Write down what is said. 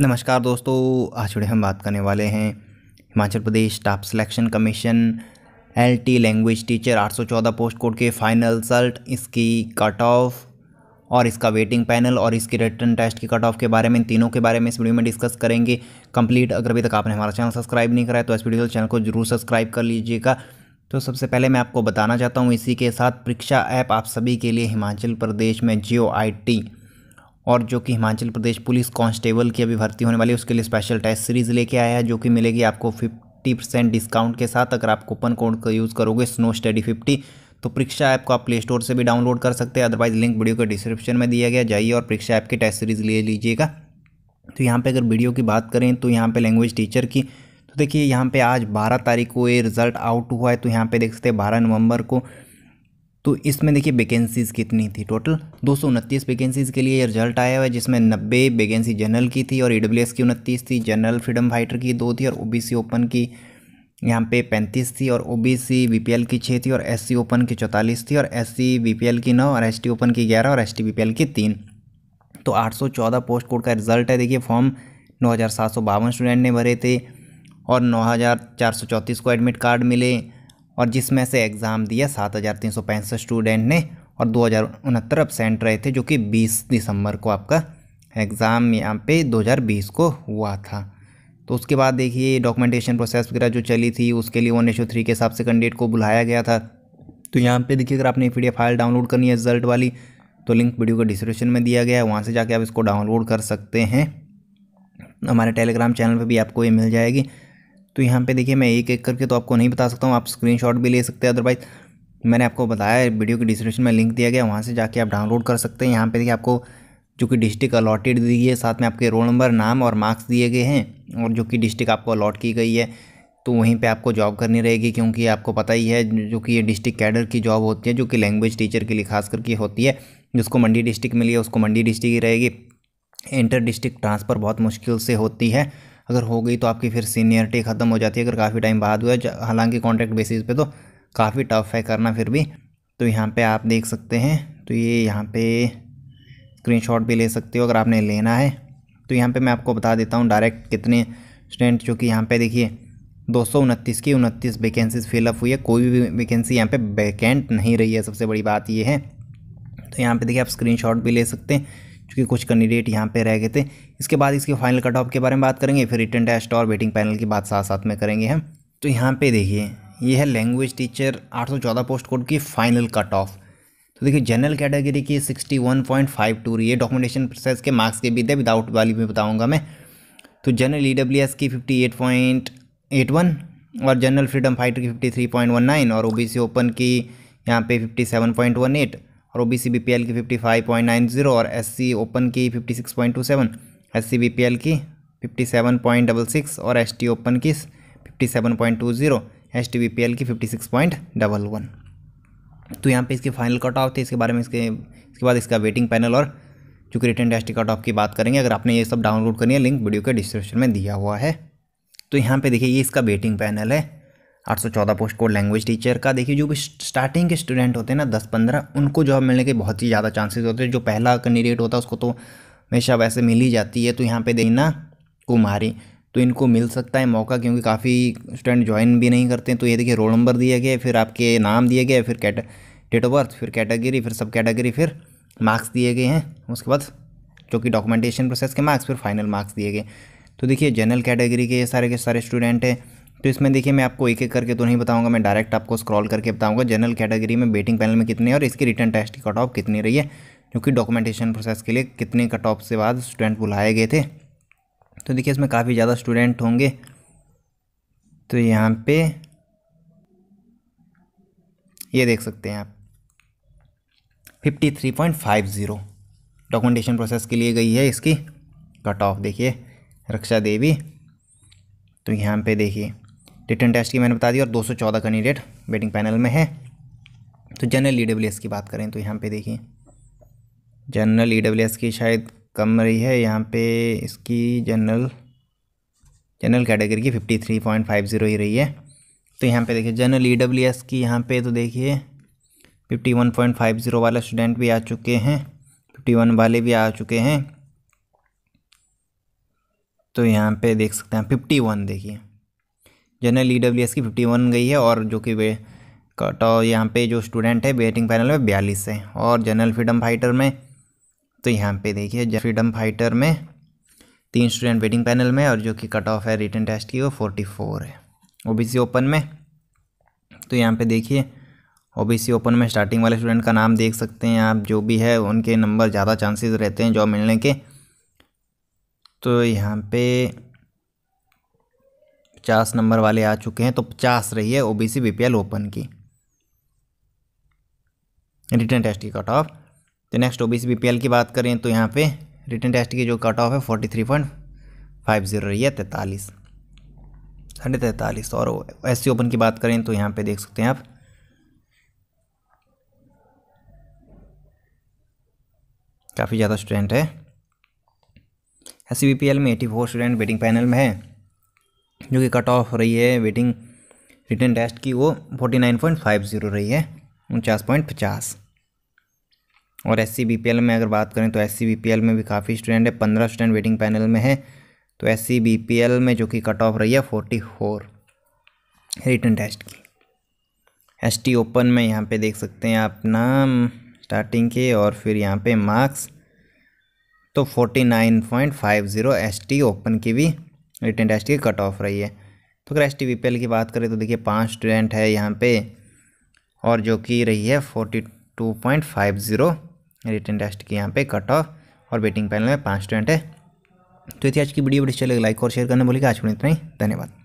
नमस्कार दोस्तों आज जुड़े हम बात करने वाले हैं Himachal Pradesh Staff Selection Commission L T language teacher 814 post code के फाइनल रिजल्ट इसकी कट ऑफ और इसका वेटिंग पैनल और इसकी रिटर्न टेस्ट की कट ऑफ के बारे में इन तीनों के बारे में इस वीडियो में डिस्कस करेंगे कंप्लीट अगर अभी तक आपने हमारा चैनल सब्सक्राइब नहीं कराया तो इस वीडियो चैनल को जरूर सब्सक्राइब कर लीजिएगा तो सबसे पहले मैं आपको बताना चाहता हूँ इसी के साथ परीक्षा ऐप आप सभी के लिए हिमाचल प्रदेश में जियो आई और जो कि हिमाचल प्रदेश पुलिस कांस्टेबल की अभी भर्ती होने वाली है उसके लिए स्पेशल टेस्ट सीरीज़ लेके आया है जो कि मिलेगी आपको फिफ्टी परसेंट डिस्काउंट के साथ अगर आप कूपन कोड का यूज़ करोगे स्नो स्टडी फिफ्टी तो परीक्षा ऐप को आप प्ले स्टोर से भी डाउनलोड कर सकते हैं अदरवाइज लिंक वीडियो के डिस्क्रिप्शन में दिया गया जाइए और परीक्षा ऐप की टेस्ट सीरीज़ ले लीजिएगा तो यहाँ पर अगर वीडियो की बात करें तो यहाँ पर लैंग्वेज टीचर की तो देखिए यहाँ पे आज 12 तारीख को ये रिज़ल्ट आउट हुआ है तो यहाँ पे देख सकते हैं बारह नवंबर को तो इसमें देखिए वैकेंसीज़ कितनी थी टोटल दो सौ उनतीस वैकेंसीज़ के लिए रिजल्ट आया हुआ है जिसमें नब्बे वैकेंसी जनरल की थी और ई की उनतीस थी जनरल फ्रीडम फाइटर की दो थी और ओ ओपन की यहाँ पे पैंतीस थी और O B C B P L की छः थी और एस सी ओपन की चौतालीस थी और S C B P L की नौ और एस टी ओपन की ग्यारह और S T B P L की तीन तो आठ सौ चौदह पोस्ट कोड का रिजल्ट है देखिए फॉर्म नौ हज़ार सात सौ बावन स्टूडेंट ने भरे थे और नौ हज़ार चार सौ चौंतीस को एडमिट कार्ड मिले और जिसमें से एग्ज़ाम दिया सात हज़ार तीन सौ पैंसठ स्टूडेंट ने और दो हज़ार उनहत्तर अपसेंट रहे थे जो कि बीस दिसंबर को आपका एग्ज़ाम यहाँ पे 2020 को हुआ था तो उसके बाद देखिए डॉक्यूमेंटेशन प्रोसेस वगैरह जो चली थी उसके लिए वन एशो थ्री के हिसाब से कैंडिडेट को बुलाया गया था तो यहाँ पे देखिए अगर आपने पी फाइल डाउनलोड करनी है रिजल्ट वाली तो लिंक वीडियो का डिस्क्रिप्शन में दिया गया है वहाँ से जाके आप इसको डाउनलोड कर सकते हैं हमारे टेलीग्राम चैनल पर भी आपको ये मिल जाएगी तो यहाँ पे देखिए मैं एक एक करके तो आपको नहीं बता सकता हूँ आप स्क्रीनशॉट भी ले सकते हैं अदरवाइज मैंने आपको बताया वीडियो के डिस्क्रिप्शन में लिंक दिया गया वहाँ से जाके आप डाउनलोड कर सकते हैं यहाँ पे देखिए आपको जो कि डिस्ट्रिक्ट अलॉटेड दी है साथ में आपके रोल नंबर नाम और मार्क्स दिए गए हैं और जो कि डिस्ट्रिक्ट आपको अलॉट की गई है तो वहीं पे आपको जॉब करनी रहेगी क्योंकि आपको पता ही है जो कि ये डिस्ट्रिक्ट कैडर की जॉब होती है जो कि लैंग्वेज टीचर के लिए खास करके होती है जिसको मंडी डिस्ट्रिक्ट मिली है उसको मंडी डिस्ट्रिक्ट ही रहेगी इंटर डिस्ट्रिक्ट ट्रांसफ़र बहुत मुश्किल से होती है अगर हो गई तो आपकी फिर सीनियरिटी ख़त्म हो जाती है अगर काफ़ी टाइम बाद हुआ हालांकि कॉन्ट्रैक्ट बेसिस पे तो काफ़ी टफ है करना फिर भी तो यहाँ पे आप देख सकते हैं तो ये यहाँ पे स्क्रीनशॉट भी ले सकते हो अगर आपने लेना है तो यहाँ पे मैं आपको बता देता हूँ डायरेक्ट कितने स्टूडेंट चूँकि यहाँ पर देखिए दो सौ उनतीस की उनतीस वैकेंसीज फिलअप हुई है कोई भी वैकेंसी यहाँ पर वैकेंट नहीं रही है सबसे बड़ी बात ये है तो यहाँ पे देखिए आप स्क्रीनशॉट भी ले सकते हैं क्योंकि कुछ कैंडिडेट यहाँ पे रह गए थे इसके बाद इसके फाइनल कट ऑफ के बारे में बात करेंगे फिर रिटर्न टेस्ट और वेटिंग पैनल की बात साथ साथ में करेंगे हम तो यहाँ पे देखिए ये है लैंग्वेज टीचर 814 पोस्ट कोड की फाइनल कट ऑफ तो देखिए जनरल कैटेगरी की 61.52 है डॉक्यूमेंटेशन प्रोसेस के मार्क्स के भी थे विदाउट वाली में बताऊंगा मैं तो जनरल ई e की 58.81 और जनरल फ्रीडम फाइटर की 53.19 और ओबीसी ओपन की यहाँ पे 57.18 और O B C B P L की fifty five point nine zero और एस सी ओपन की fifty six point two seven S C B P L की fifty seven point double six और S T open की fifty seven point two zero S T B P L की fifty six point double one तो यहाँ पे इसके final cut of थे इसके बारे में इसके इसके बाद इसका वेटिंग पैनल और चूँकि रिटर्न टेस्ट कट ऑफ की बात करेंगे अगर आपने ये सब डाउनलोड करनी है लिंक वीडियो के डिस्क्रिप्शन में दिया हुआ है तो यहाँ पे देखिए ये इसका वेटिंग पैनल है 814 पोस्ट कोड लैंग्वेज टीचर का देखिए जो भी स्टार्टिंग के स्टूडेंट होते हैं ना दस पंद्रह उनको जॉब मिलने के बहुत ही ज़्यादा चांसेस होते हैं जो पहला कैंडिडेट होता है उसको तो हमेशा वैसे मिल ही जाती है तो यहाँ पे देना कुमारी तो इनको मिल सकता है मौका क्योंकि काफ़ी स्टूडेंट ज्वाइन भी नहीं करते हैं तो ये देखिए रोल नंबर दिए गए फिर आपके नाम दिए गए फिर कैट डेट ऑफ बर्थ फिर कैटेगरी फिर सब कैटेगरी फिर मार्क्स दिए गए हैं उसके बाद जो कि डॉक्यूमेंटेशन प्रोसेस के मार्क्स फिर फाइनल मार्क्स दिए गए तो देखिए जनरल कैटेगरी के सारे के सारे स्टूडेंट हैं तो इसमें देखिए मैं आपको एक एक करके तो नहीं बताऊँगा मैं डायरेक्ट आपको स्क्रॉल करके बताऊँगा जनरल कैटेगरी में बेटिंग पैनल में कितने और इसकी रिटर्न टेस्ट की कट ऑफ कितनी रही है क्योंकि डॉक्यूमेंटेशन प्रोसेस के लिए कितने कट ऑफ से बाद स्टूडेंट बुलाए गए थे तो देखिए इसमें काफ़ी ज़्यादा स्टूडेंट होंगे तो यहाँ पे ये देख सकते हैं आप fifty three point five zero documentation process के लिए गई है इसकी कट ऑफ देखिए रक्षा देवी तो यहाँ पे देखिए रिटर्न टेस्ट की मैंने बता दी और 214 कैंडिडेट वेटिंग पैनल में है तो जनरल ई e की बात करें तो यहाँ पे देखिए जनरल ई e की शायद कम रही है यहाँ पे इसकी जनरल जनरल कैटेगरी की fifty three point five zero ही रही है तो यहाँ पे देखिए जनरल ई e की यहाँ पे तो देखिए fifty one point five zero वाला स्टूडेंट भी आ चुके हैं फिफ्टी वन वाले भी आ चुके हैं तो यहाँ पे देख सकते हैं फिफ्टी वन देखिए जनरल ई डब्ल्यू एस की फिफ्टी वन गई है और जो कि वे कट यहाँ पे जो स्टूडेंट है बैटिंग पैनल में बयालीस है और जनरल फ्रीडम फाइटर में तो यहाँ पे देखिए फ्रीडम फाइटर में तीन स्टूडेंट बैटिंग पैनल में और जो कि कट ऑफ है रिटर्न टेस्ट की वो फोर्टी फोर है ओबीसी ओपन में तो यहाँ पे देखिए ओबीसी ओपन में स्टार्टिंग वाले स्टूडेंट का नाम देख सकते हैं आप जो भी है उनके नंबर ज़्यादा चांसेस रहते हैं जॉब मिलने के तो यहाँ पे पचास नंबर वाले आ चुके हैं तो पचास रही है ओ पी एल ओपन की रिटर्न टेस्ट की कट ऑफ तो नेक्स्ट ओ पी एल की बात करें तो यहाँ पे रिटर्न टेस्ट की जो कट ऑफ है forty three point five zero रही है तैंतालीस साढ़े तैंतालीस और एस सी ओपन की बात करें तो यहाँ पे देख सकते हैं आप काफ़ी ज़्यादा स्टूडेंट है एस में eighty four student waiting panel में है जो कि कट ऑफ रही है वेटिंग रिटर्न टेस्ट की वो forty nine point five zero रही है उनचास पॉइंट पचास और S C B P L में अगर बात करें तो S C B P L में भी काफ़ी स्टूडेंट है पंद्रह स्टूडेंट वेटिंग पैनल में है तो S C B P L में जो कि कट ऑफ रही है फोर्टी फोर रिटर्न टेस्ट की एस टी ओपन में यहाँ पे देख सकते हैं आप नाम स्टार्टिंग के और फिर यहाँ पे मार्क्स तो forty nine point five zero S T open की भी रिटर्न टेस्ट की कट ऑफ रही है तो अगर एस टी की बात करें तो देखिए पाँच स्टूडेंट है यहाँ पे और जो कि रही है forty two point five zero written test की यहाँ पे कट ऑफ और वेटिंग पैनल में पाँच स्टूडेंट है तो आज की वीडियो बड़ी चलेगी लाइक और शेयर करने बोलिए आज को इतना ही धन्यवाद